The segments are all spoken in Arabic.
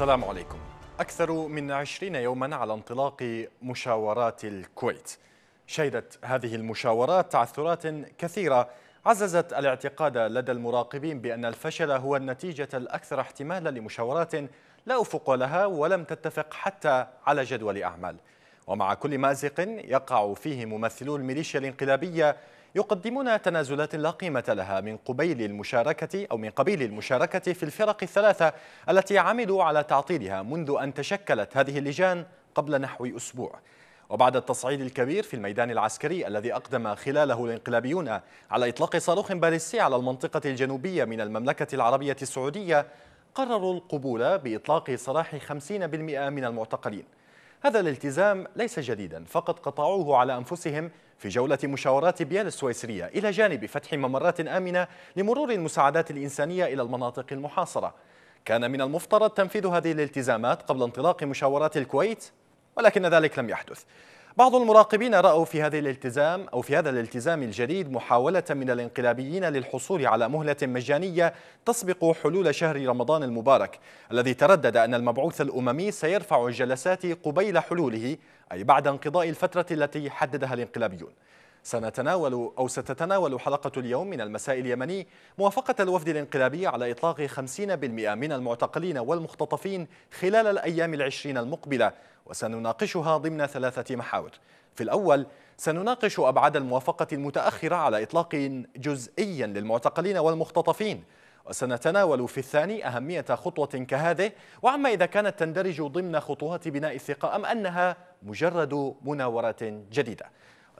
السلام عليكم أكثر من عشرين يوما على انطلاق مشاورات الكويت شهدت هذه المشاورات تعثرات كثيرة عززت الاعتقاد لدى المراقبين بأن الفشل هو النتيجة الأكثر احتمالا لمشاورات لا أفق لها ولم تتفق حتى على جدول أعمال ومع كل مازق يقع فيه ممثلو الميليشيا الانقلابية يقدمون تنازلات لا قيمة لها من قبيل المشاركة أو من قبيل المشاركة في الفرق الثلاثة التي عملوا على تعطيلها منذ أن تشكلت هذه اللجان قبل نحو أسبوع وبعد التصعيد الكبير في الميدان العسكري الذي أقدم خلاله الانقلابيون على إطلاق صاروخ باليستي على المنطقة الجنوبية من المملكة العربية السعودية قرروا القبول بإطلاق سراح 50% من المعتقلين هذا الالتزام ليس جديدا فقد قطعوه على أنفسهم في جولة مشاورات بيال السويسرية إلى جانب فتح ممرات آمنة لمرور المساعدات الإنسانية إلى المناطق المحاصرة كان من المفترض تنفيذ هذه الالتزامات قبل انطلاق مشاورات الكويت ولكن ذلك لم يحدث بعض المراقبين رأوا في هذا الالتزام أو في هذا الالتزام الجديد محاولة من الانقلابيين للحصول على مهلة مجانية تسبق حلول شهر رمضان المبارك الذي تردد أن المبعوث الأممي سيرفع الجلسات قبيل حلوله أي بعد انقضاء الفترة التي حددها الانقلابيون سنتناول أو ستتناول حلقة اليوم من المساء اليمني موافقة الوفد الانقلابي على إطلاق 50% من المعتقلين والمختطفين خلال الأيام العشرين المقبلة وسنناقشها ضمن ثلاثة محاور في الأول سنناقش أبعاد الموافقة المتأخرة على إطلاق جزئيا للمعتقلين والمختطفين وسنتناول في الثاني أهمية خطوة كهذه وعما إذا كانت تندرج ضمن خطوات بناء الثقة أم أنها مجرد مناورة جديدة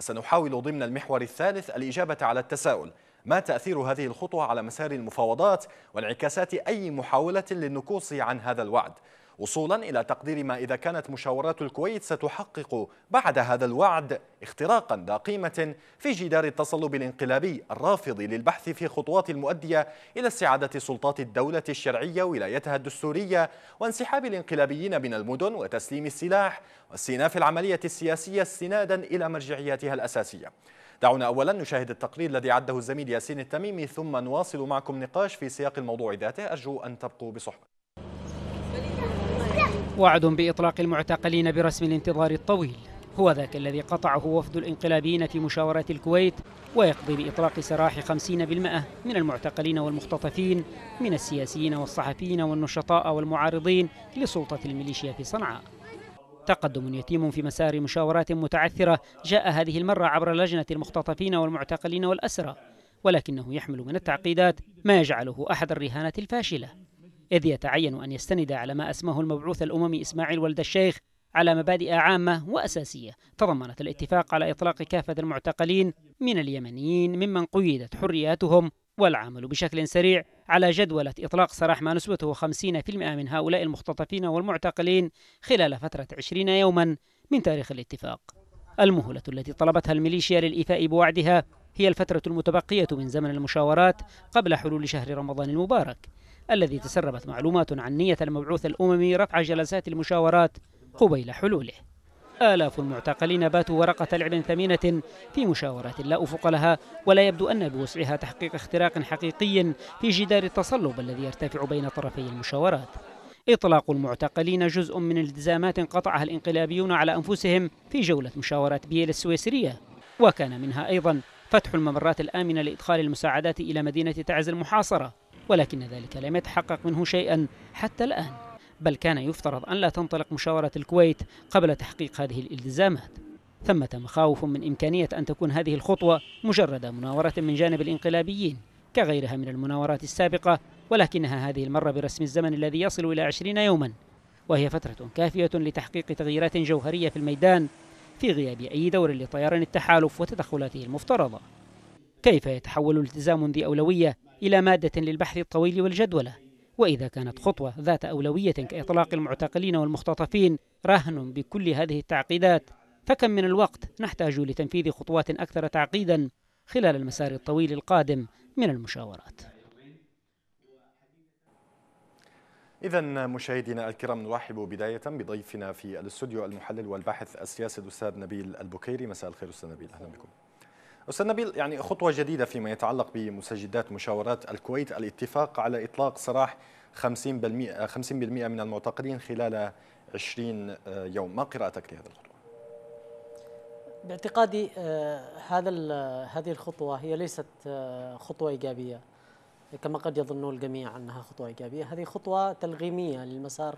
وسنحاول ضمن المحور الثالث الإجابة على التساؤل ما تأثير هذه الخطوة على مسار المفاوضات وانعكاسات أي محاولة للنكوص عن هذا الوعد وصولا إلى تقدير ما إذا كانت مشاورات الكويت ستحقق بعد هذا الوعد اختراقا ذا قيمة في جدار التصلب الانقلابي الرافض للبحث في خطوات المؤدية إلى استعادة سلطات الدولة الشرعية ولايتها الدستورية وانسحاب الانقلابيين من المدن وتسليم السلاح واستئناف العملية السياسية استنادا إلى مرجعياتها الأساسية دعونا أولا نشاهد التقرير الذي عده الزميل ياسين التميمي ثم نواصل معكم نقاش في سياق الموضوع ذاته أرجو أن تبقوا بصحبة وعد بإطلاق المعتقلين برسم الانتظار الطويل هو ذاك الذي قطعه وفد الانقلابيين في مشاورات الكويت ويقضي بإطلاق سراح 50% من المعتقلين والمختطفين من السياسيين والصحفيين والنشطاء والمعارضين لسلطة الميليشيا في صنعاء تقدم يتيم في مسار مشاورات متعثرة جاء هذه المرة عبر لجنة المختطفين والمعتقلين والأسرى ولكنه يحمل من التعقيدات ما يجعله أحد الرهانات الفاشلة إذ يتعين أن يستند على ما أسماه المبعوث الأممي إسماعيل ولد الشيخ على مبادئ عامة وأساسية تضمنت الاتفاق على إطلاق كافة المعتقلين من اليمنيين ممن قيدت حرياتهم والعمل بشكل سريع على جدولة إطلاق سراح ما نسبته 50% من هؤلاء المختطفين والمعتقلين خلال فترة 20 يوما من تاريخ الاتفاق المهلة التي طلبتها الميليشيا للإيفاء بوعدها هي الفترة المتبقية من زمن المشاورات قبل حلول شهر رمضان المبارك الذي تسربت معلومات عن نية المبعوث الأممي رفع جلسات المشاورات قبيل حلوله آلاف المعتقلين باتوا ورقة لعب ثمينة في مشاورات لا أفق لها ولا يبدو أن بوسعها تحقيق اختراق حقيقي في جدار التصلب الذي يرتفع بين طرفي المشاورات إطلاق المعتقلين جزء من التزامات قطعها الانقلابيون على أنفسهم في جولة مشاورات بييل السويسرية وكان منها أيضا فتح الممرات الآمنة لإدخال المساعدات إلى مدينة تعز المحاصرة ولكن ذلك لم يتحقق منه شيئا حتى الآن بل كان يفترض أن لا تنطلق مشاورة الكويت قبل تحقيق هذه الالتزامات ثمة مخاوف من إمكانية أن تكون هذه الخطوة مجرد مناورة من جانب الانقلابيين كغيرها من المناورات السابقة ولكنها هذه المرة برسم الزمن الذي يصل إلى 20 يوما وهي فترة كافية لتحقيق تغييرات جوهرية في الميدان في غياب أي دور لطيران التحالف وتدخلاته المفترضة كيف يتحول التزام ذي أولوية إلى مادة للبحث الطويل والجدولة؟ وإذا كانت خطوة ذات أولوية كإطلاق المعتقلين والمختطفين رهن بكل هذه التعقيدات فكم من الوقت نحتاج لتنفيذ خطوات أكثر تعقيدا خلال المسار الطويل القادم من المشاورات إذا مشاهدينا الكرام نرحب بداية بضيفنا في الاستوديو المحلل والباحث السياسي الأستاذ نبيل البكيري مساء الخير أستاذ نبيل أهلا بكم أستاذ نبيل يعني خطوة جديدة فيما يتعلق بمسجدات مشاورات الكويت الاتفاق على إطلاق سراح 50% 50% من المعتقلين خلال 20 آه، يوم ما قراءتك لهذا الخطوة؟ باعتقادي آه، هذا هذه الخطوة هي ليست آه، خطوة إيجابية كما قد يظن الجميع أنها خطوة إيجابية هذه خطوة تلغيمية للمسار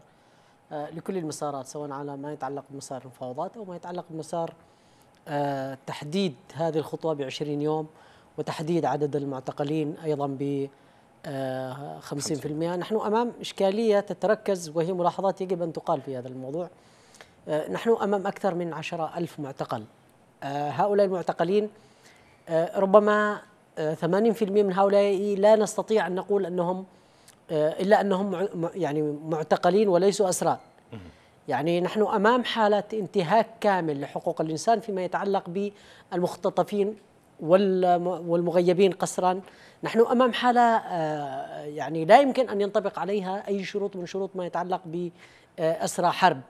لكل المسارات سواء على ما يتعلق بمسار المفاوضات أو ما يتعلق بمسار آه، تحديد هذه الخطوة بعشرين يوم وتحديد عدد المعتقلين أيضا ب 50% آه، نحن أمام إشكالية تتركز وهي ملاحظات يجب أن تقال في هذا الموضوع آه، نحن أمام أكثر من عشرة ألف معتقل هؤلاء المعتقلين ربما 80% من هؤلاء لا نستطيع أن نقول أنهم إلا أنهم يعني معتقلين وليسوا أسرى يعني نحن امام حاله انتهاك كامل لحقوق الانسان فيما يتعلق بالمختطفين والمغيبين قسرا نحن امام حاله آه، يعني لا يمكن ان ينطبق عليها اي شروط من شروط ما يتعلق باسرى حرب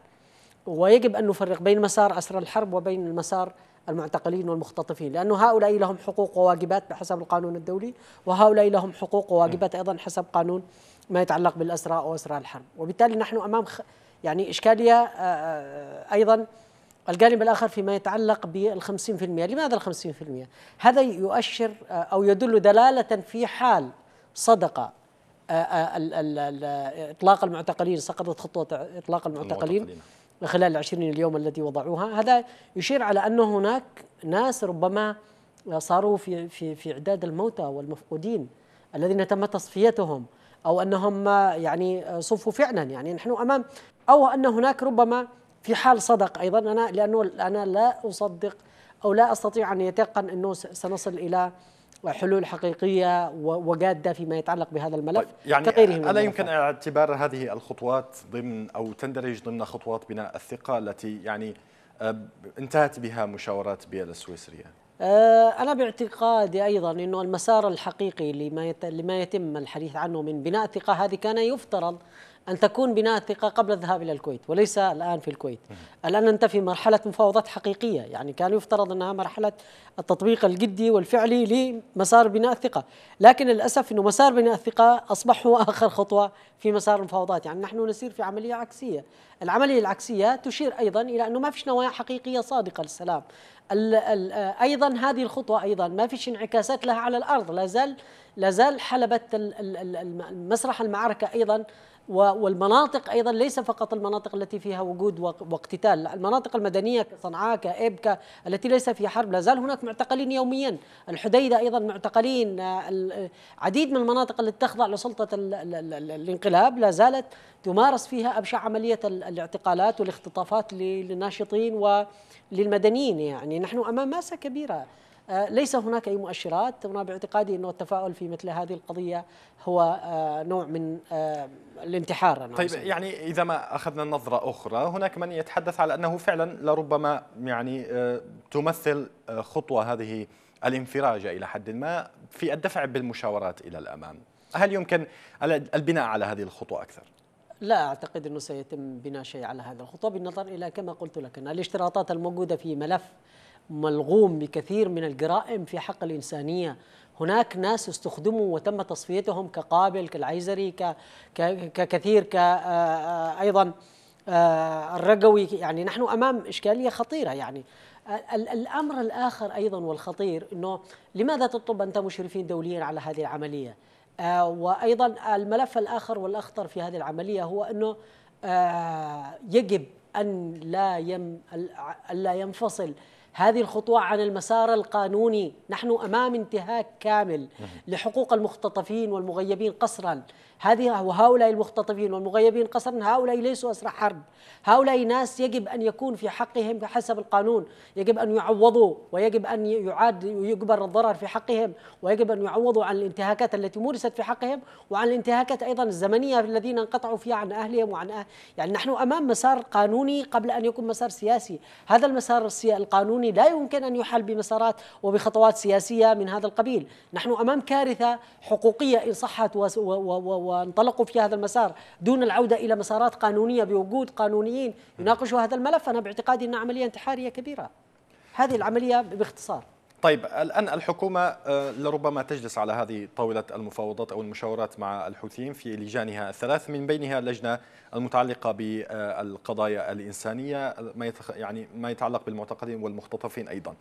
ويجب ان نفرق بين مسار اسرى الحرب وبين المسار المعتقلين والمختطفين لأن هؤلاء لهم حقوق وواجبات بحسب القانون الدولي وهؤلاء لهم حقوق وواجبات أيضا حسب قانون ما يتعلق بالأسرى أو أسرى الحرب وبالتالي نحن أمام يعني إشكالية آه، آه، آه، أيضا الجانب الآخر فيما يتعلق بالخمسين في المئة لماذا الخمسين في المئة هذا يؤشر أو يدل دلالة في حال صدق إطلاق المعتقلين سقطت خطوة إطلاق المعتقلين, المعتقلين. خلال العشرين اليوم التي وضعوها هذا يشير على أن هناك ناس ربما صاروا في, في, في إعداد الموتى والمفقودين الذين تم تصفيتهم أو أنهم يعني صفوا فعلا يعني نحن أمام أو أن هناك ربما في حال صدق أيضا أنا لأنه أنا لا أصدق أو لا أستطيع أن يتيقن أنه سنصل إلى حلول حقيقية وجادة فيما يتعلق بهذا الملف طيب، يعني كغيره من ألا يمكن اعتبار هذه الخطوات ضمن أو تندرج ضمن خطوات بناء الثقة التي يعني آه، انتهت بها مشاورات بيلا السويسرية آه، أنا باعتقادي أيضا أنه المسار الحقيقي لما يتم الحديث عنه من بناء ثقة هذه كان يفترض أن تكون بناء الثقة قبل الذهاب إلى الكويت وليس الآن في الكويت الآن أنت في مرحلة مفاوضات حقيقية يعني كان يفترض أنها مرحلة التطبيق الجدي والفعلي لمسار بناء الثقة لكن للأسف أنه مسار بناء الثقة أصبح هو آخر خطوة في مسار المفاوضات يعني نحن نسير في عملية عكسية العملية العكسية تشير أيضا إلى أنه ما فيش نوايا حقيقية صادقة للسلام الـ الـ آه، ايضا هذه الخطوه ايضا ما فيش انعكاسات لها على الارض لا زال لا زال حلبة مسرح المعركه ايضا والمناطق ايضا ليس فقط المناطق التي فيها وجود واقتتال، المناطق المدنيه كصنعاء كابكا التي ليس فيها حرب لا زال هناك معتقلين يوميا، الحديده ايضا معتقلين آه، عديد من المناطق التي تخضع لسلطه الانقلاب لا زالت تمارس فيها ابشع عمليه الاعتقالات والاختطافات للناشطين وللمدنيين يعني نحن امام ماسه كبيره آه، ليس هناك أي مؤشرات وأنا باعتقادي أنه التفاؤل في مثل هذه القضية هو آه، نوع من آه، الانتحار أنا نعم، طيب أصلاً. يعني إذا ما أخذنا نظرة أخرى هناك من يتحدث على أنه فعلا لربما يعني تمثل خطوة هذه الانفراج إلى حد ما في الدفع بالمشاورات إلى الأمام هل يمكن البناء على هذه الخطوة أكثر؟ لا أعتقد أنه سيتم بناء شيء على هذا الخطوة بالنظر إلى كما قلت لك أن الاشتراطات الموجودة في ملف ملغوم بكثير من الجرائم في حق الإنسانية هناك ناس استخدموا وتم تصفيتهم كقابل كالعيزري ككثير كأيضا آه، آه، الرقوي آه، يعني نحن أمام إشكالية خطيرة يعني الأمر الآخر أيضا والخطير أنه لماذا تطلب أنت مشرفين دوليا على هذه العملية وأيضا الملف الآخر والأخطر في هذه العملية هو أنه يجب أن لا, يم لا ينفصل هذه الخطوة عن المسار القانوني نحن أمام انتهاك كامل لحقوق المختطفين والمغيبين قسرا هذه وهؤلاء المختطفين والمغيبين قسرا هؤلاء ليسوا أسرى حرب هؤلاء ناس يجب أن يكون في حقهم بحسب القانون يجب أن يعوضوا ويجب أن يعاد ويجبر الضرر في حقهم ويجب أن يعوضوا عن الانتهاكات التي مورست في حقهم وعن الانتهاكات أيضا الزمنية الذين انقطعوا فيها عن أهلهم وعن أهل يعني نحن أمام مسار قانوني قبل أن يكون مسار سياسي هذا المسار القانوني لا يمكن أن يحل بمسارات وبخطوات سياسية من هذا القبيل نحن أمام كارثة حقوقية إن صحت و... و... و... وانطلقوا في هذا المسار دون العودة إلى مسارات قانونية بوجود قانونيين يناقشوا هذا الملف أنا باعتقادي أن عملية انتحارية كبيرة هذه العملية باختصار طيب الآن الحكومة آه، لربما تجلس على هذه طاولة المفاوضات أو المشاورات مع الحوثيين في لجانها الثلاث من بينها اللجنة المتعلقة بالقضايا الإنسانية ما يعني ما يتعلق بالمعتقلين والمختطفين أيضا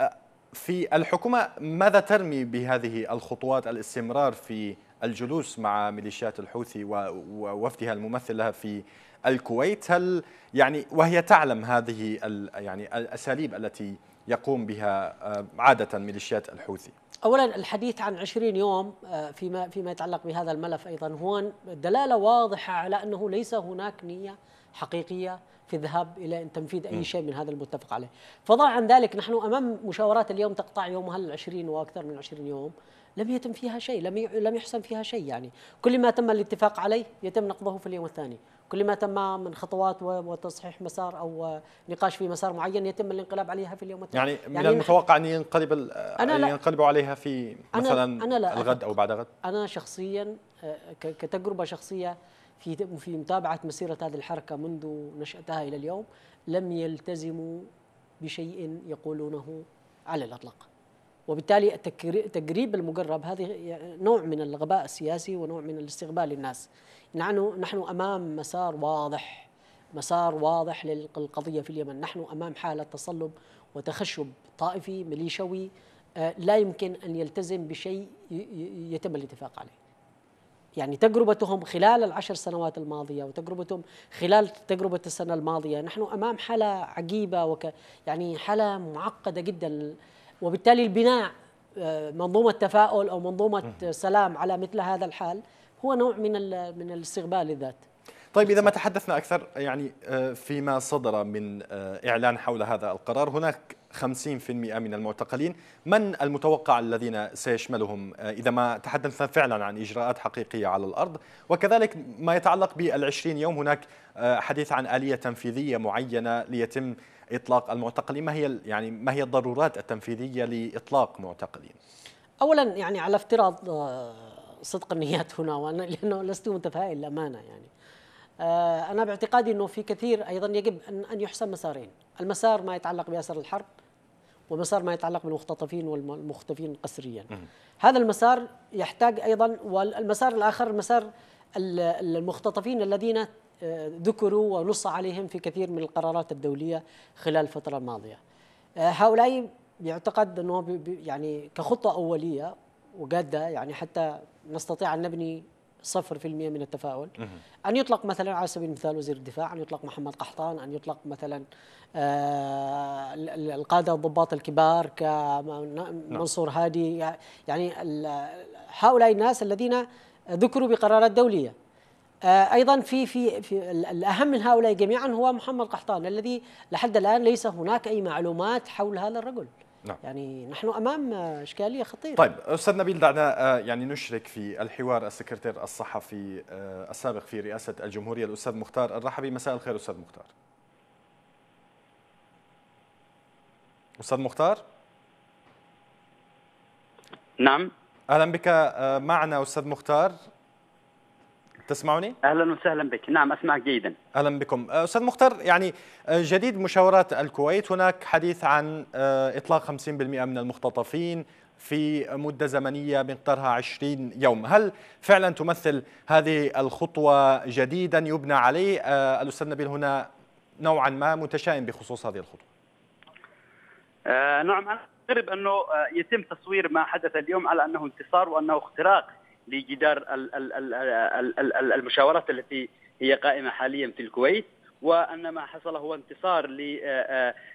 آه، في الحكومة ماذا ترمي بهذه الخطوات الاستمرار في الجلوس مع ميليشيات الحوثي ووفدها الممثل لها في الكويت هل يعني وهي تعلم هذه يعني الأساليب التي يقوم بها آه، عادة ميليشيات الحوثي اولا الحديث عن 20 يوم آه، فيما فيما يتعلق بهذا الملف ايضا هون دلاله واضحه على انه ليس هناك نيه حقيقيه في الذهاب الى تنفيذ اي شيء من هذا المتفق عليه، فضلا عن ذلك نحن امام مشاورات اليوم تقطع يومها ال 20 واكثر من 20 يوم، لم يتم فيها شيء لم لم يحسن فيها شيء يعني كل ما تم الاتفاق عليه يتم نقضه في اليوم الثاني كل ما تم من خطوات وتصحيح مسار او نقاش في مسار معين يتم الانقلاب عليها في اليوم الثاني يعني, يعني من المتوقع ان ينقلب أنا ينقلبوا عليها في مثلا أنا أنا لا الغد او بعد غد انا شخصيا آه، كتجربه شخصيه في في متابعه مسيره هذه الحركه منذ نشاتها الى اليوم لم يلتزموا بشيء يقولونه على الاطلاق وبالتالي تقريب المجرب هذه نوع من الغباء السياسي ونوع من الاستغبال للناس نحن نحن امام مسار واضح مسار واضح للقضيه في اليمن نحن امام حاله تصلب وتخشب طائفي ميليشوي آه، لا يمكن ان يلتزم بشيء يتم الاتفاق عليه يعني تجربتهم خلال العشر سنوات الماضية وتجربتهم خلال تجربة السنة الماضية نحن أمام حالة عجيبة وك يعني حالة معقدة جدا وبالتالي البناء آه، منظومة تفاؤل أو منظومة سلام على مثل هذا الحال هو نوع من من الاستقبال الذات طيب إذا ما تحدثنا أكثر يعني آه، فيما صدر من آه، إعلان حول هذا القرار هناك 50% من المعتقلين من المتوقع الذين سيشملهم آه، إذا ما تحدثنا فعلا عن إجراءات حقيقية على الأرض وكذلك ما يتعلق بالعشرين يوم هناك آه، حديث عن آلية تنفيذية معينة ليتم إطلاق المعتقلين ما هي يعني ما هي الضرورات التنفيذية لإطلاق معتقلين أولا يعني على افتراض آه، صدق النيات هنا وأنا لأنه لست متفائل أمانة يعني آه، أنا باعتقادي أنه في كثير أيضا يجب أن يحسم مسارين المسار ما يتعلق بأسر الحرب ومسار ما يتعلق بالمختطفين والمختفين قسريا هذا المسار يحتاج أيضا والمسار الآخر مسار المختطفين الذين آه، ذكروا ونص عليهم في كثير من القرارات الدولية خلال الفترة الماضية آه، هؤلاء يعتقد أنه يعني كخطة أولية وجادة يعني حتى نستطيع أن نبني 0% من التفاؤل أن يطلق مثلا على سبيل المثال وزير الدفاع أن يطلق محمد قحطان أن يطلق مثلا آه القادة الضباط الكبار كمنصور نعم. هادي يعني هؤلاء الناس الذين ذكروا بقرارات دولية آه، ايضا في في في الاهم من هؤلاء جميعا هو محمد قحطان الذي لحد الان ليس هناك اي معلومات حول هذا الرجل. نعم. يعني نحن امام اشكاليه خطيره طيب استاذ نبيل دعنا آه، يعني نشرك في الحوار السكرتير الصحفي آه، السابق في رئاسه الجمهوريه الاستاذ مختار الرحبي مساء الخير استاذ مختار استاذ مختار نعم اهلا بك آه، معنا استاذ مختار تسمعني؟ اهلا وسهلا بك، نعم اسمعك جيدا. اهلا بكم، أه، استاذ مختار يعني أه، جديد مشاورات الكويت هناك حديث عن أه، اطلاق 50% من المختطفين في مده زمنيه مقدارها 20 يوم، هل فعلا تمثل هذه الخطوه جديدا يبنى عليه؟ الاستاذ نبيل هنا نوعا ما متشائم بخصوص هذه الخطوه. آه نعم انا استغرب انه يتم تصوير ما حدث اليوم على انه انتصار وانه اختراق لجدار المشاورات التي هي قائمة حاليا في الكويت وأن ما حصل هو انتصار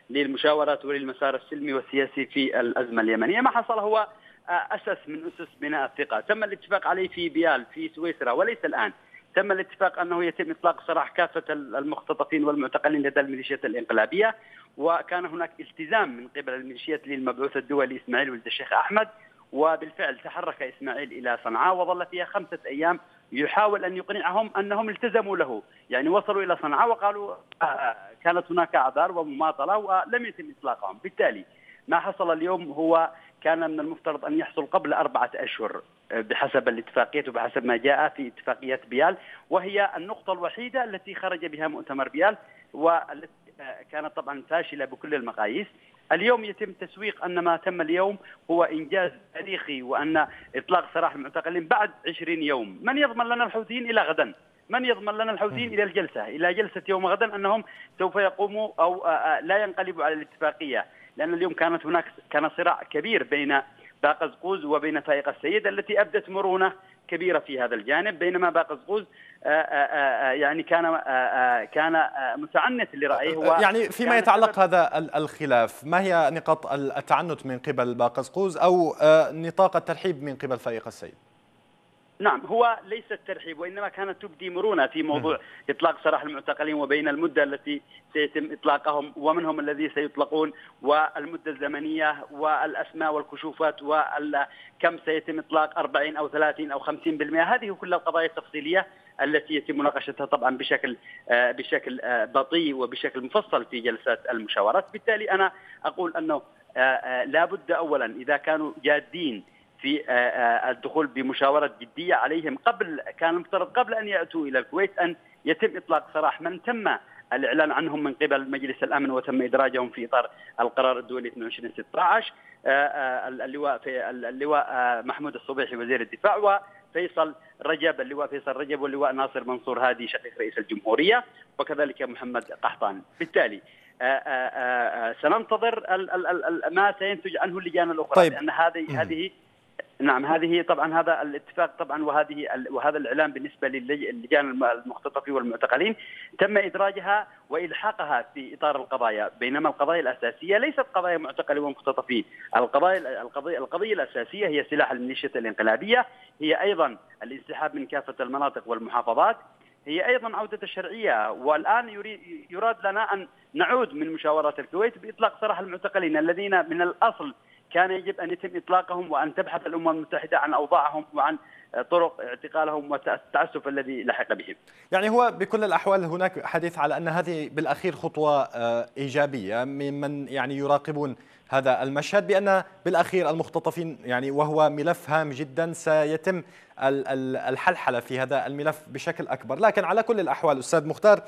للمشاورات وللمسار السلمي والسياسي في الأزمة اليمنية ما حصل هو أسس من أسس بناء الثقة تم الاتفاق عليه في بيال في سويسرا وليس الآن تم الاتفاق انه يتم اطلاق سراح كافه المختطفين والمعتقلين لدى الميليشيات الانقلابيه وكان هناك التزام من قبل الميليشيات للمبعوث الدولي اسماعيل ولد الشيخ احمد وبالفعل تحرك اسماعيل الى صنعاء وظل فيها خمسه ايام يحاول ان يقنعهم انهم التزموا له، يعني وصلوا الى صنعاء وقالوا آه، آه، كانت هناك اعذار ومماطله ولم يتم اطلاقهم، بالتالي ما حصل اليوم هو كان من المفترض ان يحصل قبل اربعه اشهر آه، بحسب الاتفاقيه وبحسب ما جاء في اتفاقيه بيال وهي النقطه الوحيده التي خرج بها مؤتمر بيال والتي كانت طبعا فاشله بكل المقاييس اليوم يتم تسويق ان ما تم اليوم هو انجاز تاريخي وان اطلاق سراح المعتقلين بعد 20 يوم، من يضمن لنا الحوثيين الى غدا؟ من يضمن لنا الحوثيين الى الجلسه، الى جلسه يوم غدا انهم سوف يقوموا او آه، آه، لا ينقلبوا على الاتفاقيه، لان اليوم كانت هناك كان صراع كبير بين باقة قوز وبين فائقة السيد التي ابدت مرونه كبيره في هذا الجانب بينما الزغوز آه، آه، آه، يعني كان كان متعنت لرايه هو يعني فيما يتعلق هذا الخلاف ما هي نقاط التعنت من قبل باقزغوز او نطاق الترحيب من قبل فريق السيد؟ نعم هو ليس الترحيب وانما كانت تبدي مرونه في موضوع نعم. اطلاق سراح المعتقلين وبين المده التي سيتم اطلاقهم ومنهم الذي سيطلقون والمده الزمنيه والاسماء والكشوفات وكم سيتم اطلاق 40 او 30 او 50% هذه كل القضايا التفصيليه التي يتم مناقشتها طبعا بشكل بشكل بطيء وبشكل مفصل في جلسات المشاورات بالتالي انا اقول انه آه، آه، لابد اولا اذا كانوا جادين في آه، آه، الدخول بمشاورة جدية عليهم قبل كان المفترض قبل أن يأتوا إلى الكويت أن يتم إطلاق سراح من تم الإعلان عنهم من قبل مجلس الأمن وتم إدراجهم في إطار القرار الدولي 2216 آه، اللواء في اللواء محمود الصبيحي وزير الدفاع وفيصل رجب اللواء فيصل رجب واللواء ناصر منصور هادي شقيق رئيس الجمهورية وكذلك محمد قحطان بالتالي آآ آآ سننتظر ما سينتج عنه اللجان الاخرى طيب. لان هذه هذه نعم هذه طبعا هذا الاتفاق طبعا وهذه وهذا الاعلان بالنسبه للجان المختطفين والمعتقلين تم ادراجها والحاقها في اطار القضايا بينما القضايا الاساسيه ليست قضايا معتقلين ومختطفين القضايا القضيه القضيه الاساسيه هي سلاح الميليشيات الانقلابيه هي ايضا الانسحاب من كافه المناطق والمحافظات هي ايضا عوده الشرعيه والان يريد يراد لنا ان نعود من مشاورات الكويت باطلاق سراح المعتقلين الذين من الاصل كان يجب ان يتم اطلاقهم وان تبحث الامم المتحده عن اوضاعهم وعن آه، طرق اعتقالهم والتعسف الذي لحق بهم. يعني هو بكل الاحوال هناك حديث على ان هذه بالاخير خطوه آه، ايجابيه ممن يعني يراقبون هذا المشهد بان بالاخير المختطفين يعني وهو ملف هام جدا سيتم الحلحله في هذا الملف بشكل اكبر، لكن على كل الاحوال استاذ مختار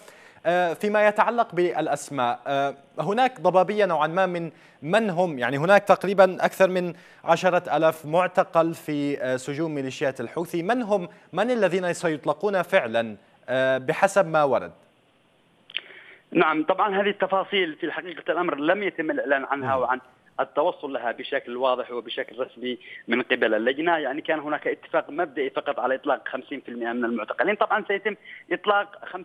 آه، فيما يتعلق بالأسماء آه، هناك ضبابية نوعا ما من من هم يعني هناك تقريبا أكثر من عشرة ألاف معتقل في آه، سجون ميليشيات الحوثي من هم من الذين سيطلقون فعلا بحسب ما ورد نعم طبعا هذه التفاصيل في حقيقة الأمر لم يتم الإعلان عنها وعن التوصل لها بشكل واضح وبشكل رسمي من قبل اللجنه، يعني كان هناك اتفاق مبدئي فقط على اطلاق 50% من المعتقلين، طبعا سيتم اطلاق 50%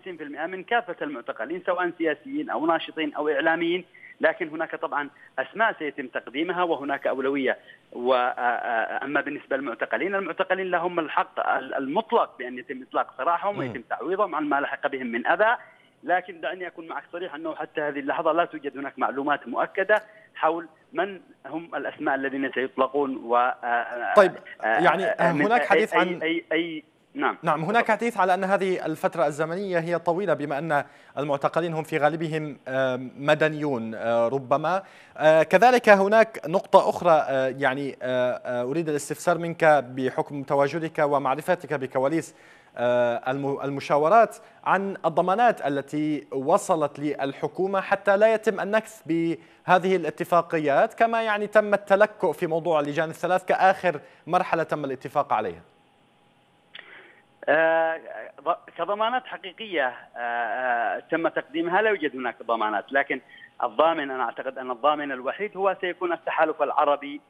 من كافه المعتقلين سواء سياسيين او ناشطين او اعلاميين، لكن هناك طبعا اسماء سيتم تقديمها وهناك اولويه واما بالنسبه للمعتقلين المعتقلين لهم الحق المطلق بان يتم اطلاق سراحهم ويتم تعويضهم عن ما لحق بهم من اذى لكن دعني اكون معك صريح انه حتى هذه اللحظه لا توجد هناك معلومات مؤكده حول من هم الاسماء الذين سيطلقون و آه، آه، طيب آه، يعني هناك حديث عن اي اي, أي نعم نعم هناك حديث على ان هذه الفتره الزمنيه هي طويله بما ان المعتقلين هم في غالبهم مدنيون ربما كذلك هناك نقطه اخرى يعني اريد الاستفسار منك بحكم تواجدك ومعرفتك بكواليس آه، المشاورات عن الضمانات التي وصلت للحكومة حتى لا يتم النكث بهذه الاتفاقيات كما يعني تم التلكؤ في موضوع اللجان الثلاث كآخر مرحلة تم الاتفاق عليها آه، كضمانات حقيقية آه، تم تقديمها لا يوجد هناك ضمانات لكن الضامن أنا أعتقد أن الضامن الوحيد هو سيكون التحالف العربي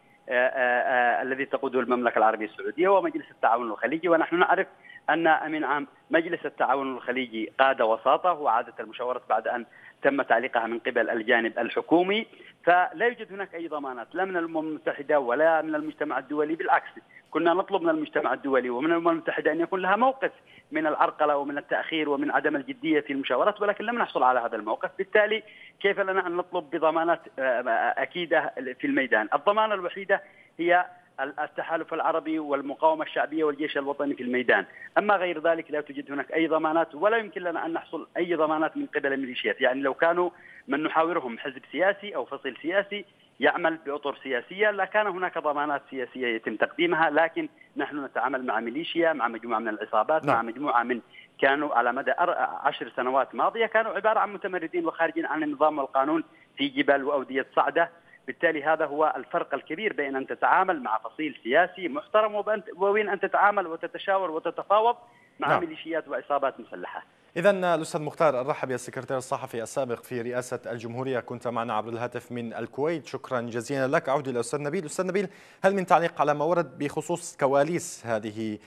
الذي تقوده المملكه العربيه السعوديه ومجلس التعاون الخليجي ونحن نعرف أن أمين عام مجلس التعاون الخليجي قاد وساطه وعادة المشاورة بعد أن تم تعليقها من قبل الجانب الحكومي فلا يوجد هناك أي ضمانات لا من الأمم المتحدة ولا من المجتمع الدولي بالعكس كنا نطلب من المجتمع الدولي ومن الامم المتحده ان يكون لها موقف من العرقله ومن التاخير ومن عدم الجديه في المشاورات ولكن لم نحصل على هذا الموقف، بالتالي كيف لنا ان نطلب بضمانات آه، آه، اكيده في الميدان؟ الضمانه الوحيده هي التحالف العربي والمقاومه الشعبيه والجيش الوطني في الميدان، اما غير ذلك لا توجد هناك اي ضمانات ولا يمكن لنا ان نحصل اي ضمانات من قبل الميليشيات، يعني لو كانوا من نحاورهم حزب سياسي او فصيل سياسي يعمل باطر سياسيه لكان هناك ضمانات سياسيه يتم تقديمها، لكن نحن نتعامل مع ميليشيا، مع مجموعه من العصابات، نعم. مع مجموعه من كانوا على مدى عشر سنوات ماضيه كانوا عباره عن متمردين وخارجين عن النظام والقانون في جبال واوديه صعده بالتالي هذا هو الفرق الكبير بين أن تتعامل مع فصيل سياسي محترم وبين أن تتعامل وتتشاور وتتفاوض مع نعم. ميليشيات وعصابات مسلحة إذا الأستاذ مختار الرحبي السكرتير الصحفي السابق في رئاسة الجمهورية كنت معنا عبر الهاتف من الكويت شكرا جزيلا لك أعود إلى الأستاذ نبيل أستاذ نبيل هل من تعليق على ما ورد بخصوص كواليس هذه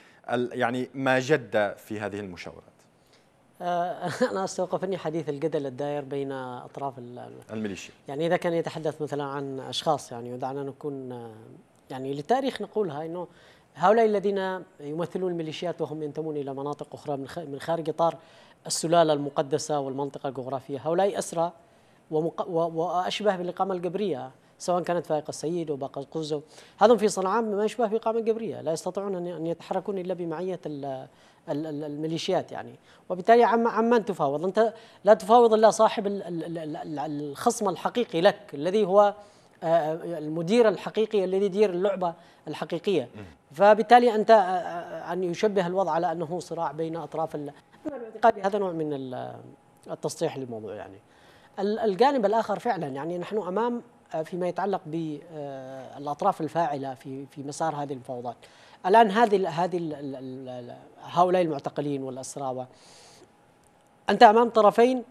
يعني ما جد في هذه المشاورة آه، انا استوقف اني حديث الجدل الدائر بين اطراف الميليشيا يعني اذا كان يتحدث مثلا عن اشخاص يعني ودعنا نكون آه، يعني للتاريخ نقولها انه هؤلاء الذين يمثلون الميليشيات وهم ينتمون الى مناطق اخرى من خارج اطار السلاله المقدسه والمنطقه الجغرافيه، هؤلاء اسرى ومق... و... واشبه بالاقامه الجبريه سواء كانت فائق السيد وباقة قوزو هذا في صنعاء ما يشبه قامة جبرية لا يستطيعون أن يتحركون إلا بمعية الميليشيات يعني وبالتالي عم من تفاوض انت لا تفاوض الا صاحب الخصم الحقيقي لك الذي هو آه، آه، المدير الحقيقي الذي يدير اللعبه الحقيقيه فبالتالي انت آه، ان يشبه الوضع على انه صراع بين اطراف انا باعتقادي هذا نوع من التسطيح للموضوع يعني الجانب الاخر فعلا يعني نحن امام فيما يتعلق بالاطراف الفاعله في في مسار هذه المفاوضات الان هذه هذه هؤلاء المعتقلين والاسرى انت امام طرفين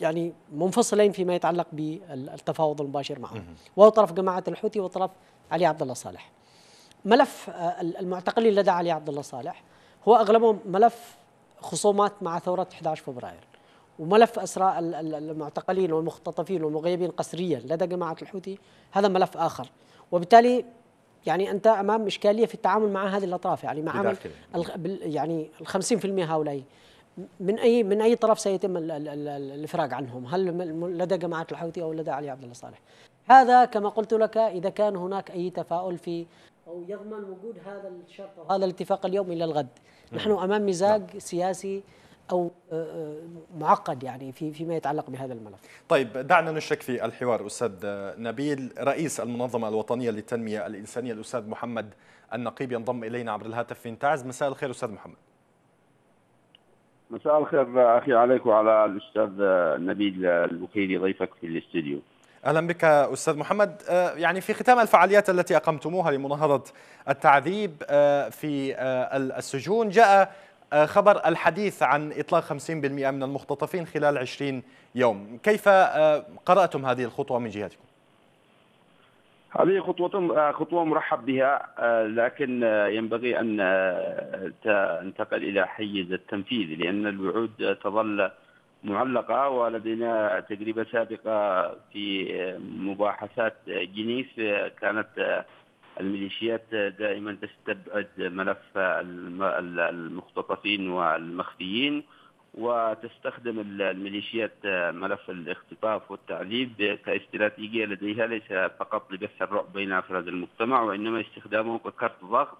يعني منفصلين فيما يتعلق بالتفاوض المباشر معهم وهو طرف جماعه الحوثي وطرف علي عبد الله صالح ملف آه، المعتقلين لدى علي عبد الله صالح هو اغلبهم ملف خصومات مع ثوره 11 فبراير وملف اسراء المعتقلين والمختطفين والمغيبين قسريا لدى جماعه الحوثي هذا ملف اخر وبالتالي يعني انت امام اشكاليه في التعامل مع هذه الاطراف يعني مع يعني ال 50% هؤلاء من اي من اي طرف سيتم الافراج عنهم هل لدى جماعه الحوثي او لدى علي عبد الله صالح هذا كما قلت لك اذا كان هناك اي تفاؤل في او يضمن وجود هذا الشرط هذا الاتفاق اليوم الى الغد نحن امام مزاج سياسي او آه، آه، معقد يعني في فيما يتعلق بهذا الملف. طيب دعنا نشك في الحوار استاذ نبيل رئيس المنظمه الوطنيه للتنميه الانسانيه الاستاذ محمد النقيب ينضم الينا عبر الهاتف من تعز مساء الخير استاذ محمد. مساء الخير اخي عليك وعلى الاستاذ نبيل البكيري ضيفك في الاستديو. اهلا بك استاذ محمد آه، يعني في ختام الفعاليات التي اقمتموها لمناهضه التعذيب في السجون جاء آه، خبر الحديث عن إطلاق 50% من المختطفين خلال 20 يوم كيف آه، قرأتم هذه الخطوة من جهتكم؟ هذه خطوة آه، خطوة مرحب بها لكن ينبغي أن تنتقل إلى حيز التنفيذ لأن الوعود تظل معلقة ولدينا تجربة سابقة في مباحثات جنيف كانت الميليشيات دائما تستبعد ملف المختطفين والمخفيين وتستخدم الميليشيات ملف الاختطاف والتعذيب كاستراتيجيه لديها ليس فقط لبث الرعب بين افراد المجتمع وانما استخدامه ككرت ضغط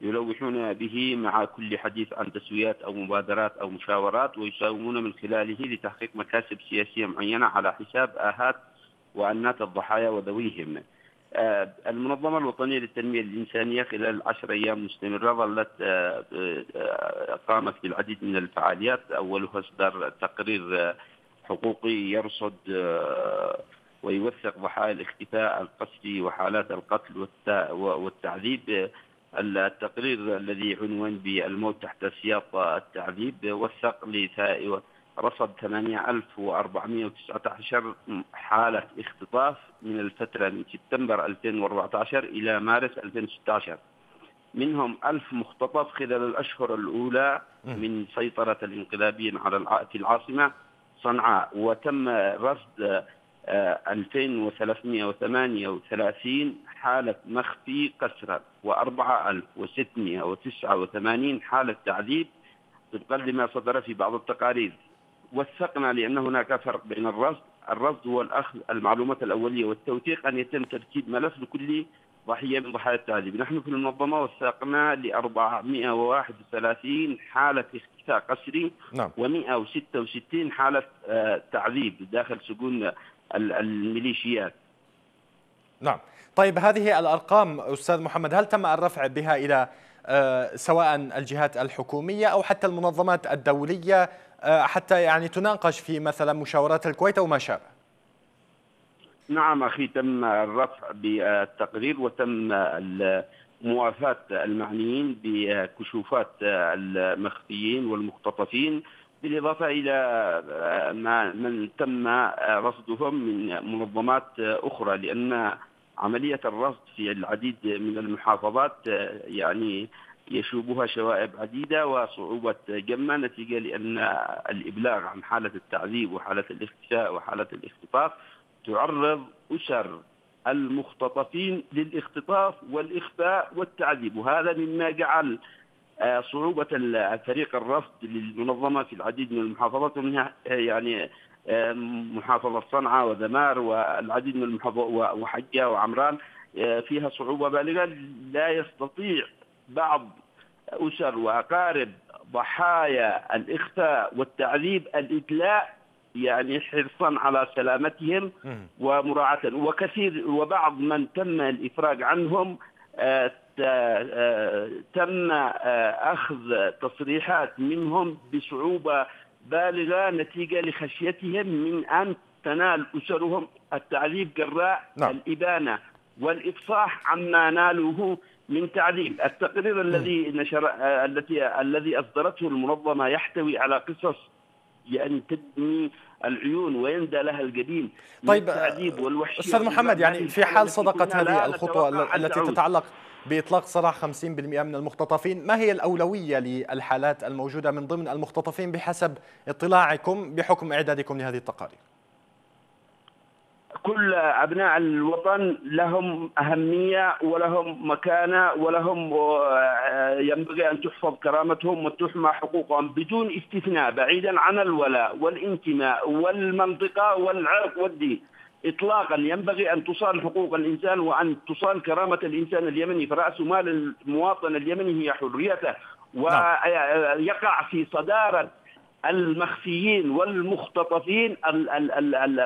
يلوحون به مع كل حديث عن تسويات او مبادرات او مشاورات ويساومون من خلاله لتحقيق مكاسب سياسيه معينه على حساب اهات وعنات الضحايا وذويهم. آه، المنظمة الوطنية للتنمية الإنسانية خلال عشر أيام مستمرة ظلت آه، آه، قامت بالعديد من الفعاليات أولها إصدار تقرير حقوقي يرصد ويوثق ضحايا الاختفاء القسري وحالات القتل والتعذيب التقرير الذي عنوان بالموت تحت سياق التعذيب وثق رصد 8419 حالة اختطاف من الفترة من سبتمبر 2014 إلى مارس 2016 منهم ألف مختطف خلال الأشهر الأولى من سيطرة الانقلابيين على في العاصمة صنعاء وتم رصد 2338 آه، حالة مخفي قسرا و4689 حالة تعذيب بقدر ما صدر في بعض التقارير وثقنا لأن هناك فرق بين الرصد الرصد هو الأخذ المعلومات الأولية والتوثيق أن يتم ترتيب ملف لكل ضحية من ضحايا التهذيب نحن في المنظمة وثقنا ل 431 حالة اختفاء قسري نعم. و166 حالة آه، تعذيب داخل سجون الميليشيات نعم طيب هذه الأرقام أستاذ محمد هل تم الرفع بها إلى آه، سواء الجهات الحكومية أو حتى المنظمات الدولية آه، حتى يعني تناقش في مثلا مشاورات الكويت أو ما شابه نعم أخي تم الرفع بالتقرير وتم موافاة المعنيين بكشوفات المخفيين والمختطفين بالإضافة إلى ما من تم رصدهم من منظمات أخرى لأن عملية الرصد في العديد من المحافظات يعني يشوبها شوائب عديده وصعوبه جمع نتيجه لان الابلاغ عن حاله التعذيب وحاله الاختفاء وحاله الاختطاف تعرض اسر المختطفين للاختطاف والاخفاء والتعذيب وهذا مما جعل آه، صعوبة فريق الرصد للمنظمة في العديد من المحافظات ومنها آه، يعني آه، محافظة صنعاء وذمار والعديد من المحافظات وحجة وعمران فيها صعوبة بالغة لا يستطيع بعض أسر وأقارب ضحايا الإخفاء والتعذيب الإدلاء يعني حرصا على سلامتهم ومراعاة وكثير وبعض من تم الإفراج عنهم آه، آه، تم آه، أخذ تصريحات منهم بصعوبة بالغة نتيجة لخشيتهم من أن تنال أسرهم التعذيب جراء نعم. الإبانة والإفصاح عما نالوه من تعذيب التقرير الذي نشر آه، التي الذي اصدرته المنظمه يحتوي على قصص بان يعني تدمي العيون ويندى لها القديم طيب التعذيب آه، والوحشيه استاذ محمد يعني في حال صدقت هذه الخطوه التي تتعلق باطلاق سراح 50% من المختطفين، ما هي الاولويه للحالات الموجوده من ضمن المختطفين بحسب اطلاعكم بحكم اعدادكم لهذه التقارير؟ كل ابناء الوطن لهم اهميه ولهم مكانه ولهم آه، ينبغي ان تحفظ كرامتهم وتحمى حقوقهم بدون استثناء بعيدا عن الولاء والانتماء والمنطقه والعرق والدين اطلاقا ينبغي ان تصان حقوق الانسان وان تصان كرامه الانسان اليمني فراس مال المواطن اليمني هي حريته نعم. ويقع في صداره المخفيين والمختطفين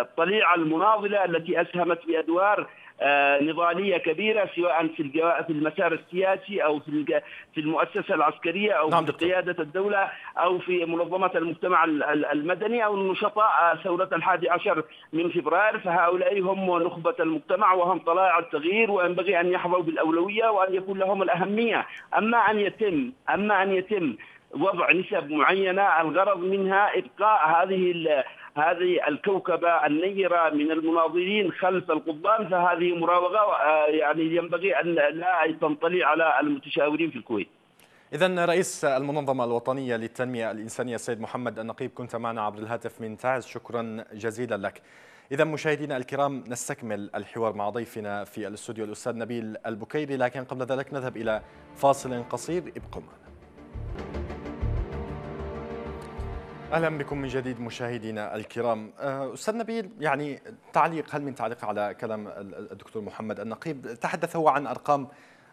الطليعة المناضلة التي أسهمت بأدوار آه، نضالية كبيرة سواء في في المسار السياسي أو في في المؤسسة العسكرية أو نعم في قيادة الدولة أو في منظمة المجتمع المدني أو النشطاء آه، ثورة الحادي عشر من فبراير فهؤلاء هم نخبة المجتمع وهم طلائع التغيير وينبغي أن يحظوا بالأولوية وأن يكون لهم الأهمية أما أن يتم أما أن يتم وضع نسب معينه الغرض منها ابقاء هذه هذه الكوكبه النيره من المناضلين خلف القضبان فهذه مراوغه آه، يعني ينبغي ان لا تنطلي على المتشاورين في الكويت. إذا رئيس المنظمة الوطنية للتنمية الإنسانية السيد محمد النقيب كنت معنا عبر الهاتف من تعز شكرا جزيلا لك. إذا مشاهدينا الكرام نستكمل الحوار مع ضيفنا في الاستوديو الأستاذ نبيل البكيري لكن قبل ذلك نذهب إلى فاصل قصير ابقوا معنا. اهلا بكم من جديد مشاهدينا الكرام أه، استاذ نبيل يعني تعليق هل من تعليق على كلام الدكتور محمد النقيب تحدث هو عن ارقام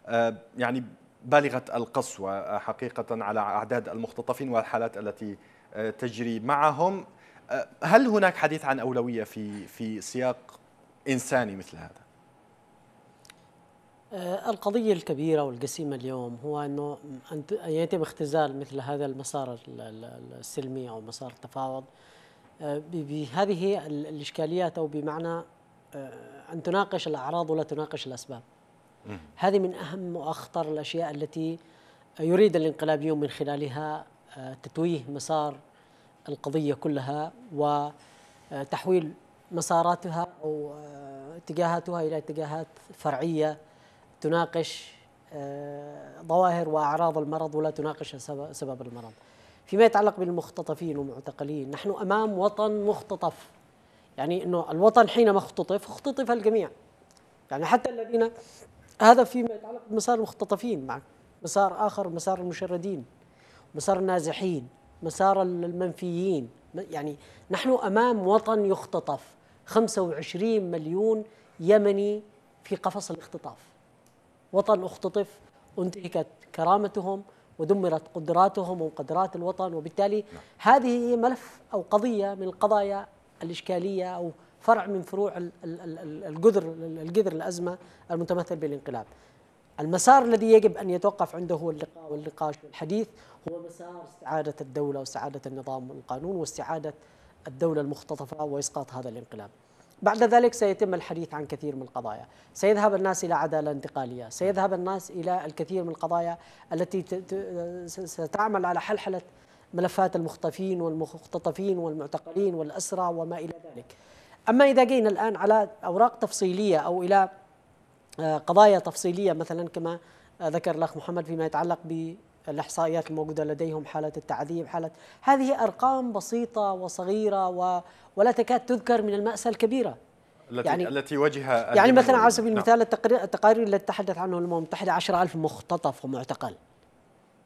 أه، يعني بالغه القسوه أه، حقيقه على اعداد المختطفين والحالات التي تجري معهم هل هناك حديث عن اولويه في في سياق انساني مثل هذا آه، القضية الكبيرة والجسيمة اليوم هو أنه يتم اختزال مثل هذا المسار السلمي أو مسار التفاوض آه، بهذه الإشكاليات أو بمعنى آه، أن تناقش الأعراض ولا تناقش الأسباب هذه من أهم وأخطر الأشياء التي يريد الانقلابيون من خلالها تتويه مسار القضية كلها وتحويل مساراتها أو اتجاهاتها إلى اتجاهات فرعية تناقش آه، ظواهر واعراض المرض ولا تناقش سبب المرض. فيما يتعلق بالمختطفين والمعتقلين، نحن امام وطن مختطف. يعني انه الوطن حينما اختطف اختطف الجميع. يعني حتى الذين هذا فيما يتعلق بمسار المختطفين معك، مسار اخر مسار المشردين، مسار النازحين، مسار المنفيين، يعني نحن امام وطن يختطف 25 مليون يمني في قفص الاختطاف. وطن اختطف انتهكت كرامتهم ودمرت قدراتهم وقدرات الوطن وبالتالي نعم. هذه ملف أو قضية من القضايا الإشكالية أو فرع من فروع الجذر الجذر الأزمة المتمثل بالانقلاب المسار الذي يجب أن يتوقف عنده هو اللقاء والنقاش والحديث هو مسار استعادة الدولة واستعادة النظام والقانون واستعادة الدولة المختطفة وإسقاط هذا الانقلاب بعد ذلك سيتم الحديث عن كثير من القضايا سيذهب الناس إلى عدالة انتقالية سيذهب الناس إلى الكثير من القضايا التي ستعمل على حلحلة ملفات المختفين والمختطفين والمعتقلين والأسرى وما إلى ذلك أما إذا جينا الآن على أوراق تفصيلية أو إلى آه، قضايا تفصيلية مثلا كما آه، ذكر الأخ محمد فيما يتعلق ب الإحصائيات الموجودة لديهم حالة التعذيب حالة هذه أرقام بسيطة وصغيرة و... ولا تكاد تذكر من المأساة الكبيرة التي يعني التي وجهها يعني مثلا على سبيل المثال التقارير التي تحدث عنه الامم المتحده 10000 مختطف ومعتقل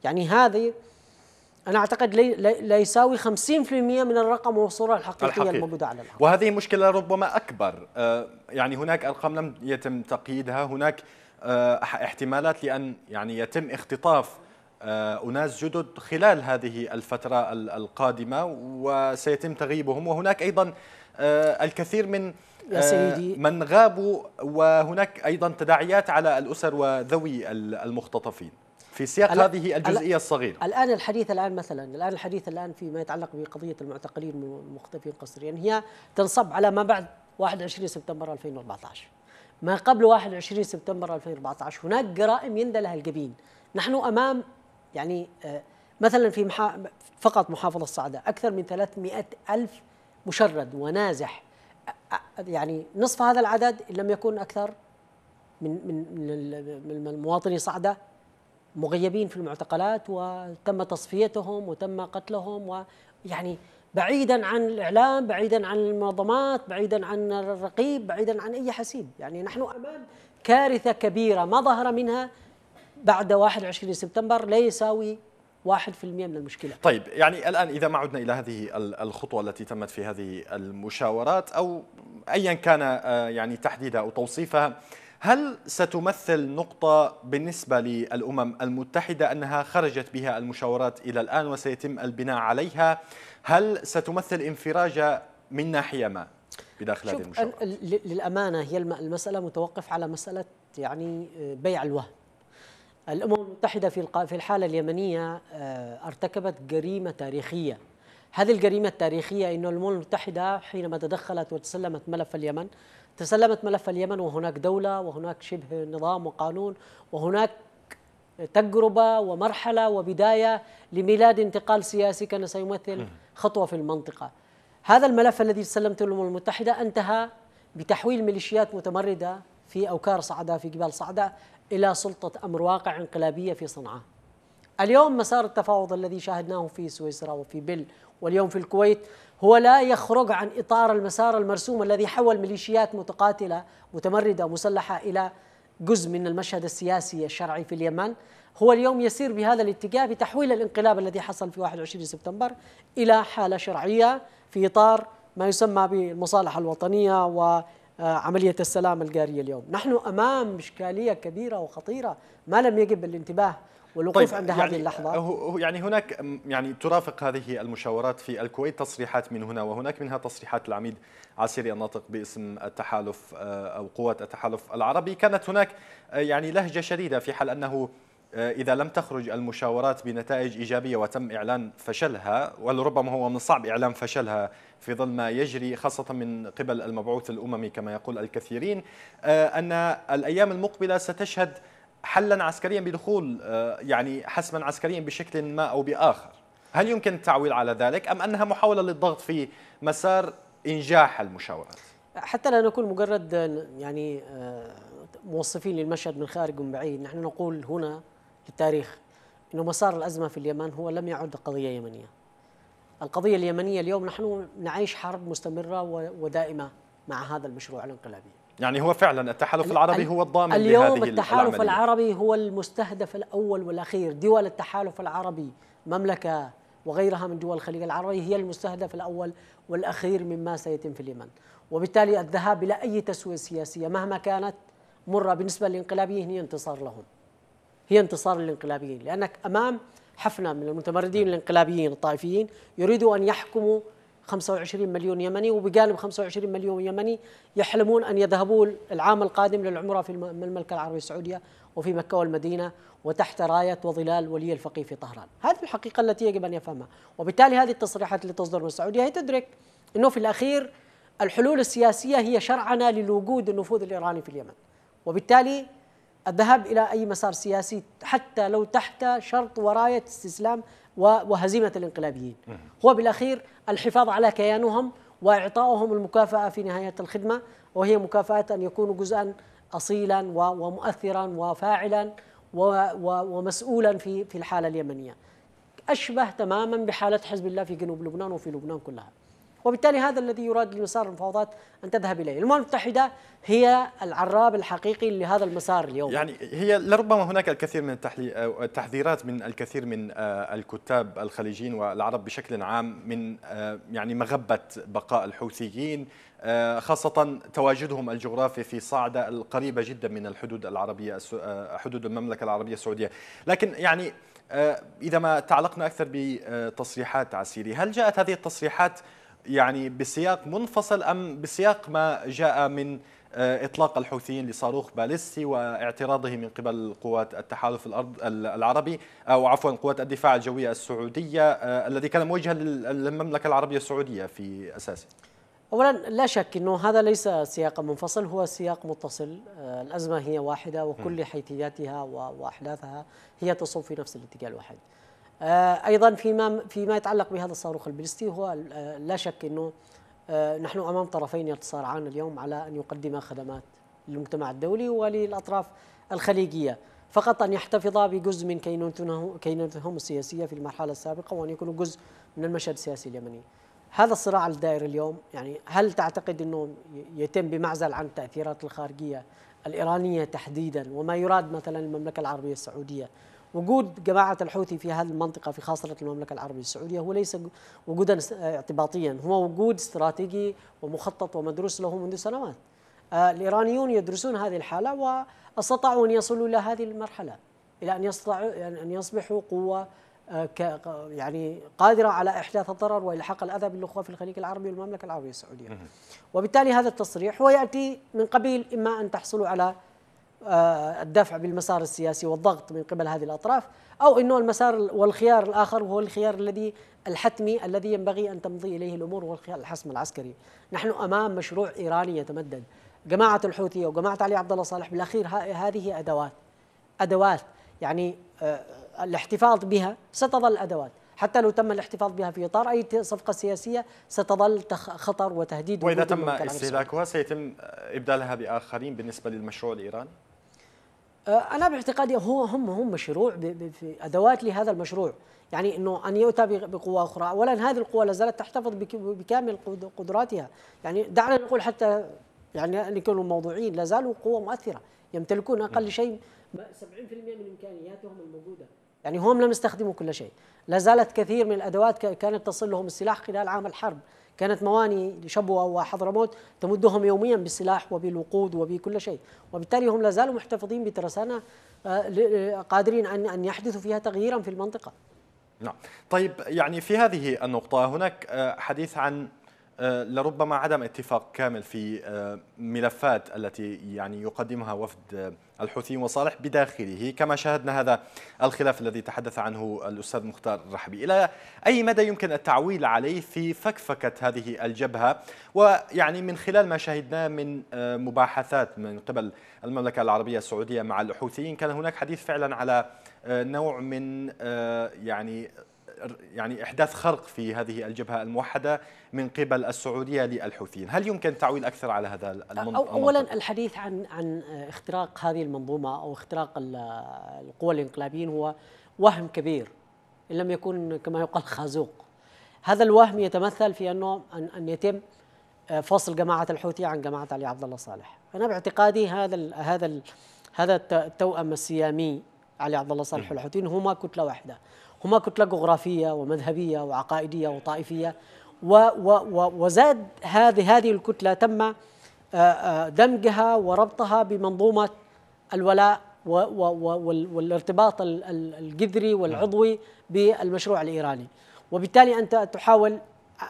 يعني هذه انا اعتقد لا يساوي 50% من الرقم والصوره الحقيقيه الحقيقي. الموجوده على الارض وهذه مشكله ربما اكبر آه، يعني هناك ارقام لم يتم تقييدها هناك آه، احتمالات لان يعني يتم اختطاف آه، أناس جدد خلال هذه الفترة القادمة وسيتم تغييبهم وهناك أيضا آه، الكثير من يا سيدي آه، من غابوا وهناك أيضا تداعيات على الأسر وذوي المختطفين في سياق هذه الجزئية الصغيرة الآن الحديث الآن مثلا الآن الحديث الآن فيما يتعلق بقضية المعتقلين المختفين قسريا يعني هي تنصب على ما بعد 21 سبتمبر 2014 ما قبل 21 سبتمبر 2014 هناك جرائم يندى لها الجبين نحن أمام يعني آه، مثلا في محا... فقط محافظة صعدة أكثر من 300 ألف مشرد ونازح يعني نصف هذا العدد إن لم يكن أكثر من من من مواطني صعدة مغيبين في المعتقلات وتم تصفيتهم وتم قتلهم ويعني بعيدا عن الإعلام بعيدا عن المنظمات بعيدا عن الرقيب بعيدا عن أي حسيب يعني نحن أمام كارثة كبيرة ما ظهر منها بعد 21 سبتمبر لا يساوي 1% من المشكله. طيب يعني الان اذا ما عدنا الى هذه الخطوه التي تمت في هذه المشاورات او ايا كان آه، يعني تحديدها او توصيفها هل ستمثل نقطة بالنسبة للأمم المتحدة أنها خرجت بها المشاورات إلى الآن وسيتم البناء عليها هل ستمثل انفراجة من ناحية ما بداخل هذه المشاورات؟ للأمانة هي المسألة متوقف على مسألة يعني آه، بيع الوهم الأمم المتحدة في في الحالة اليمنية آه، ارتكبت جريمة تاريخية هذه الجريمة التاريخية أن الأمم المتحدة حينما تدخلت وتسلمت ملف اليمن تسلمت ملف اليمن وهناك دولة وهناك شبه نظام وقانون وهناك تجربة ومرحلة وبداية لميلاد انتقال سياسي كان سيمثل خطوة في المنطقة هذا الملف الذي سلمته الأمم المتحدة انتهى بتحويل ميليشيات متمردة في أوكار صعدة في جبال صعدة إلى سلطة أمر واقع انقلابية في صنعاء اليوم مسار التفاوض الذي شاهدناه في سويسرا وفي بل واليوم في الكويت هو لا يخرج عن إطار المسار المرسوم الذي حول ميليشيات متقاتلة متمردة مسلحة إلى جزء من المشهد السياسي الشرعي في اليمن هو اليوم يسير بهذا الاتجاه بتحويل الانقلاب الذي حصل في 21 سبتمبر إلى حالة شرعية في إطار ما يسمى بالمصالحة الوطنية و آه، عملية السلام الجارية اليوم نحن أمام إشكالية كبيرة وخطيرة ما لم يجب الانتباه والوقوف طيب عند يعني هذه اللحظة يعني هناك يعني ترافق هذه المشاورات في الكويت تصريحات من هنا وهناك منها تصريحات العميد عسيري الناطق باسم التحالف آه، أو قوات التحالف العربي كانت هناك آه، يعني لهجة شديدة في حال أنه آه، إذا لم تخرج المشاورات بنتائج إيجابية وتم إعلان فشلها ولربما هو من الصعب إعلان فشلها في ظل ما يجري خاصة من قبل المبعوث الأممي كما يقول الكثيرين آه، أن الأيام المقبلة ستشهد حلا عسكريا بدخول آه، يعني حسما عسكريا بشكل ما أو بآخر هل يمكن التعويل على ذلك أم أنها محاولة للضغط في مسار إنجاح المشاورات؟ حتى لا نكون مجرد يعني موصفين للمشهد من خارج ومن بعيد نحن نقول هنا التاريخ أنه مسار الأزمة في اليمن هو لم يعد قضية يمنية القضية اليمنية اليوم نحن نعيش حرب مستمرة ودائمة مع هذا المشروع الانقلابي يعني هو فعلا التحالف العربي هو الضامن اليوم لهذه التحالف العملية. العربي هو المستهدف الأول والأخير دول التحالف العربي مملكة وغيرها من دول الخليج العربي هي المستهدف الأول والأخير مما سيتم في اليمن وبالتالي الذهاب إلى أي تسوية سياسية مهما كانت مرة بالنسبة للانقلابيين هي انتصار لهم هي انتصار الانقلابيين لأنك أمام حفنة من المتمردين نعم. الانقلابيين الطائفيين يريدوا أن يحكموا 25 مليون يمني وبجانب 25 مليون يمني يحلمون أن يذهبوا العام القادم للعمرة في المملكة العربية السعودية وفي مكة والمدينة وتحت راية وظلال ولي الفقيه في طهران هذه الحقيقة التي يجب أن يفهمها وبالتالي هذه التصريحات اللي تصدر من السعودية هي تدرك أنه في الأخير الحلول السياسية هي شرعنة للوجود النفوذ الإيراني في اليمن وبالتالي الذهاب إلى أي مسار سياسي حتى لو تحت شرط وراية استسلام وهزيمة الانقلابيين هو بالأخير الحفاظ على كيانهم وإعطائهم المكافأة في نهاية الخدمة وهي مكافأة أن يكونوا جزءا أصيلا ومؤثرا وفاعلا ومسؤولا في في الحالة اليمنية أشبه تماما بحالة حزب الله في جنوب لبنان وفي لبنان كلها وبالتالي هذا الذي يراد لمسار المفاوضات أن تذهب إليه الأمم المتحدة هي العراب الحقيقي لهذا المسار اليوم يعني هي لربما هناك الكثير من التحذيرات من الكثير من آه، الكتاب الخليجيين والعرب بشكل عام من آه، يعني مغبة بقاء الحوثيين آه، خاصة تواجدهم الجغرافي في صعدة القريبة جدا من الحدود العربية حدود المملكة العربية السعودية لكن يعني إذا ما تعلقنا أكثر بتصريحات عسيري هل جاءت هذه التصريحات يعني بسياق منفصل أم بسياق ما جاء من آه، إطلاق الحوثيين لصاروخ باليستي واعتراضه من قبل قوات التحالف الأرض العربي أو عفوا قوات الدفاع الجوية السعودية آه، الذي كان موجها للمملكة العربية السعودية في أساسه أولا لا شك أنه هذا ليس سياق منفصل هو سياق متصل آه، الأزمة هي واحدة وكل حيثياتها وأحداثها هي تصب في نفس الاتجاه الواحد آه، ايضا فيما فيما يتعلق بهذا الصاروخ البلستي هو آه، لا شك انه آه، نحن امام طرفين يتصارعان اليوم على ان يقدما خدمات للمجتمع الدولي وللاطراف الخليجيه فقط ان يحتفظا بجزء من كينونتهم السياسيه في المرحله السابقه وان يكونوا جزء من المشهد السياسي اليمني. هذا الصراع الدائر اليوم يعني هل تعتقد انه يتم بمعزل عن التاثيرات الخارجيه الايرانيه تحديدا وما يراد مثلا المملكه العربيه السعوديه وجود جماعة الحوثي في هذه المنطقة في خاصة المملكة العربية السعودية هو ليس وجودا اعتباطيا هو وجود استراتيجي ومخطط ومدروس له منذ سنوات آه، الإيرانيون يدرسون هذه الحالة واستطاعوا أن يصلوا إلى هذه المرحلة إلى أن يستطيعوا يعني أن يصبحوا قوة آه، يعني قادرة على إحداث الضرر وإلحاق الأذى بالأخوة في الخليج العربي والمملكة العربية السعودية وبالتالي هذا التصريح هو يأتي من قبيل إما أن تحصلوا على آه، الدفع بالمسار السياسي والضغط من قبل هذه الأطراف أو أنه المسار والخيار الآخر هو الخيار الذي الحتمي الذي ينبغي أن تمضي إليه الأمور هو الخيار الحسم العسكري نحن أمام مشروع إيراني يتمدد جماعة الحوثية وجماعة علي عبد الله صالح بالأخير هذه أدوات أدوات يعني آه، الاحتفاظ بها ستظل أدوات حتى لو تم الاحتفاظ بها في اطار اي صفقه سياسيه ستظل خطر وتهديد واذا تم استهلاكها سيتم ابدالها باخرين بالنسبه للمشروع الايراني آه، انا باعتقادي هو هم هم مشروع في ادوات لهذا المشروع يعني انه ان يؤتى بقوى اخرى اولا هذه القوى لا زالت تحتفظ بكامل قدراتها يعني دعنا نقول حتى يعني نكون موضوعيين لا زالوا قوه مؤثره يمتلكون اقل شيء 70% من امكانياتهم الموجوده يعني هم لم يستخدموا كل شيء لا زالت كثير من الادوات كانت تصل لهم السلاح خلال عام الحرب كانت مواني لشبوة وحضرموت تمدهم يوميا بالسلاح وبالوقود وبكل شيء وبالتالي هم لازالوا محتفظين بترسانة آه، آه، قادرين أن أن يحدثوا فيها تغييرا في المنطقة نعم طيب يعني في هذه النقطة هناك آه، حديث عن آه، لربما عدم اتفاق كامل في آه، ملفات التي يعني يقدمها وفد آه، الحوثيين وصالح بداخله كما شاهدنا هذا الخلاف الذي تحدث عنه الأستاذ مختار الرحبي إلى أي مدى يمكن التعويل عليه في فكفكة هذه الجبهة ويعني من خلال ما شاهدناه من مباحثات من قبل المملكة العربية السعودية مع الحوثيين كان هناك حديث فعلا على نوع من يعني يعني إحداث خرق في هذه الجبهة الموحدة من قبل السعودية للحوثيين هل يمكن تعويل أكثر على هذا المنظومة؟ أولا الحديث عن عن اختراق هذه المنظومة أو اختراق القوى الانقلابيين هو وهم كبير إن لم يكن كما يقال خازوق هذا الوهم يتمثل في أنه أن, أن يتم آه، فصل جماعة الحوثي عن جماعة علي عبد الله صالح أنا باعتقادي هذا ال هذا ال هذا التوأم السيامي علي عبد الله صالح والحوثيين هما كتلة واحدة هما كتلة جغرافية ومذهبية وعقائدية وطائفية و و و وزاد هذه هذه الكتلة تم آه، آه، دمجها وربطها بمنظومة الولاء والارتباط الجذري والعضوي نعم. بالمشروع الإيراني وبالتالي أنت تحاول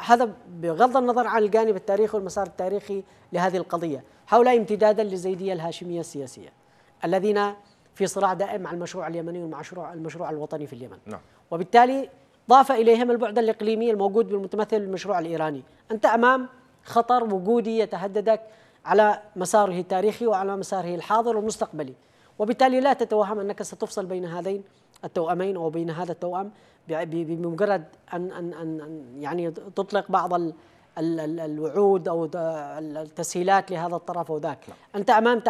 هذا بغض النظر عن الجانب التاريخي والمسار التاريخي لهذه القضية هؤلاء امتدادا للزيدية الهاشمية السياسية الذين في صراع دائم مع المشروع اليمني ومع المشروع الوطني في اليمن نعم. وبالتالي ضاف إليهم البعد الإقليمي الموجود بالمتمثل بالمشروع الإيراني أنت أمام خطر وجودي يتهددك على مساره التاريخي وعلى مساره الحاضر والمستقبلي وبالتالي لا تتوهم أنك ستفصل بين هذين التوأمين أو بين هذا التوأم بمجرد أن, أن, أن, يعني تطلق بعض الوعود او التسهيلات لهذا الطرف او ذاك، نعم. انت امام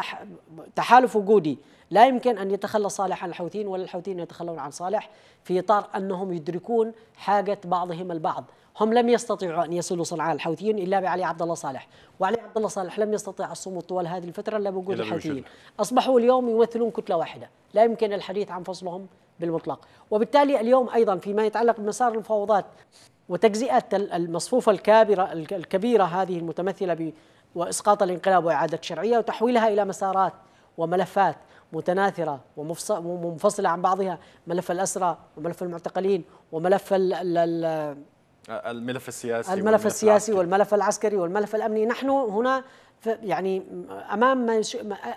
تحالف وجودي لا يمكن أن يتخلى صالح عن الحوثيين ولا الحوثيين يتخلون عن صالح في إطار أنهم يدركون حاجة بعضهم البعض هم لم يستطيعوا أن يصلوا صنعاء الحوثيين إلا بعلي عبد الله صالح وعلي عبد الله صالح لم يستطيع الصمود طوال هذه الفترة إلا بوجود الحوثيين أصبحوا اليوم يمثلون كتلة واحدة لا يمكن الحديث عن فصلهم بالمطلق وبالتالي اليوم أيضا فيما يتعلق بمسار المفاوضات وتجزئة المصفوفة الكابرة الكبيرة هذه المتمثلة واسقاط الانقلاب واعاده الشرعيه وتحويلها الى مسارات وملفات متناثرة ومنفصلة عن بعضها ملف الاسرى وملف المعتقلين وملف الملف السياسي الملف والملف السياسي والملف العسكري والملف الأمني نحن هنا يعني أمام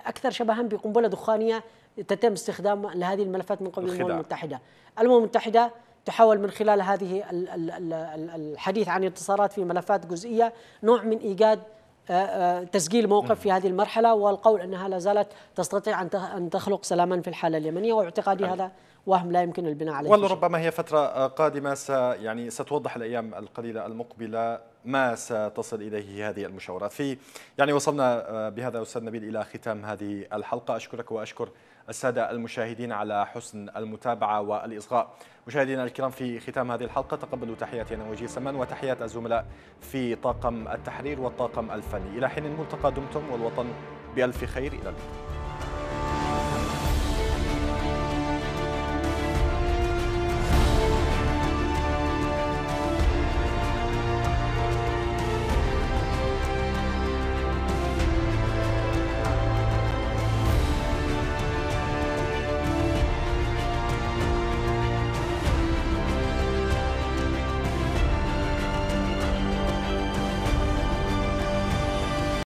أكثر شبها بقنبلة دخانية تتم استخدام لهذه الملفات من قبل الامم المتحده. الامم المتحده تحاول من خلال هذه الحديث عن انتصارات في ملفات جزئيه نوع من ايجاد آه، آه، تسجيل موقف في هذه المرحلة والقول أنها لا زالت تستطيع أن تخلق سلاما في الحالة اليمنية واعتقادي هذا وهم لا يمكن البناء عليه ولربما هي فترة آه، قادمة س يعني ستوضح الأيام القليلة المقبلة ما ستصل إليه هذه المشاورات في يعني وصلنا بهذا أستاذ نبيل إلى ختام هذه الحلقة أشكرك وأشكر السادة المشاهدين على حسن المتابعة والإصغاء مشاهدينا الكرام في ختام هذه الحلقة تقبلوا تحياتي أنا وجيه سمان وتحيات الزملاء في طاقم التحرير والطاقم الفني إلى حين الملتقى دمتم والوطن بألف خير إلى اللقاء